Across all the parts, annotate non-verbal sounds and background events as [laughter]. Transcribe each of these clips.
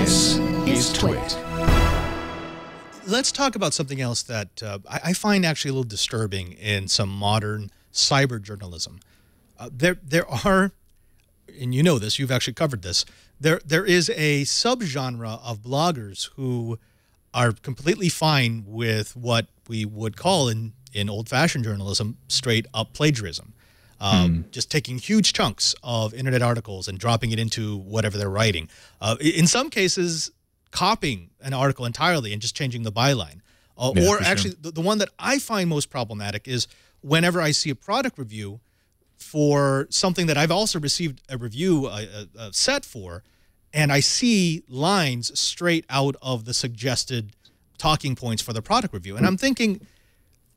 This is Twit. Let's talk about something else that uh, I, I, find actually a little disturbing in some modern cyber journalism. Uh, there, there are, and you know this, you've actually covered this. There, there is a subgenre of bloggers who are completely fine with what we would call in in old-fashioned journalism straight-up plagiarism. Um, mm. Just taking huge chunks of internet articles and dropping it into whatever they're writing. Uh, in some cases, copying an article entirely and just changing the byline. Uh, yeah, or actually, sure. the, the one that I find most problematic is whenever I see a product review for something that I've also received a review a, a, a set for, and I see lines straight out of the suggested talking points for the product review. And hmm. I'm thinking,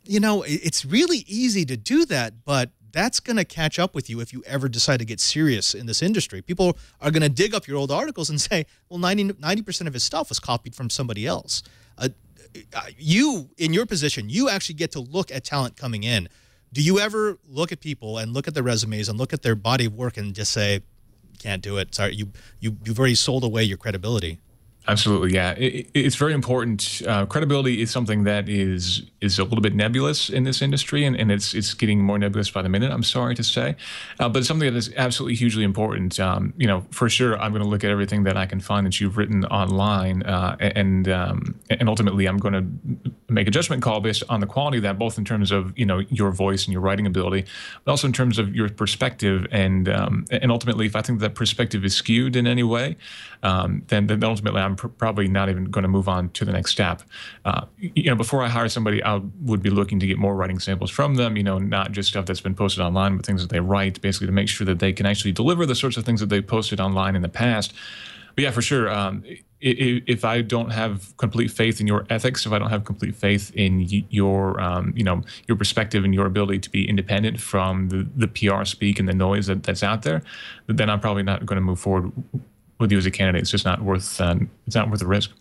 you know, it's really easy to do that, but that's going to catch up with you if you ever decide to get serious in this industry. People are going to dig up your old articles and [laughs] say, well, 90, percent of his stuff was copied from somebody else. Uh, uh, you, in your position, you actually get to look at talent coming in. Do you ever look at people and look at their resumes and look at their body of work and just say, can't do it? Sorry, you, you, you've already sold away your credibility. Absolutely, yeah. It, it's very important. Uh, credibility is something that is is a little bit nebulous in this industry, and, and it's it's getting more nebulous by the minute. I'm sorry to say, uh, but it's something that is absolutely hugely important. Um, you know, for sure, I'm going to look at everything that I can find that you've written online, uh, and um, and ultimately, I'm going to make a judgment call based on the quality of that, both in terms of you know your voice and your writing ability, but also in terms of your perspective, and um, and ultimately, if I think that perspective is skewed in any way, um, then then ultimately I'm probably not even going to move on to the next step. Uh, you know, before I hire somebody, I would be looking to get more writing samples from them. You know, not just stuff that's been posted online, but things that they write, basically to make sure that they can actually deliver the sorts of things that they posted online in the past. But yeah, for sure. Um, if I don't have complete faith in your ethics, if I don't have complete faith in your, um, you know, your perspective and your ability to be independent from the, the PR speak and the noise that, that's out there, then I'm probably not going to move forward with you as a candidate. It's just not worth uh, it's not worth the risk.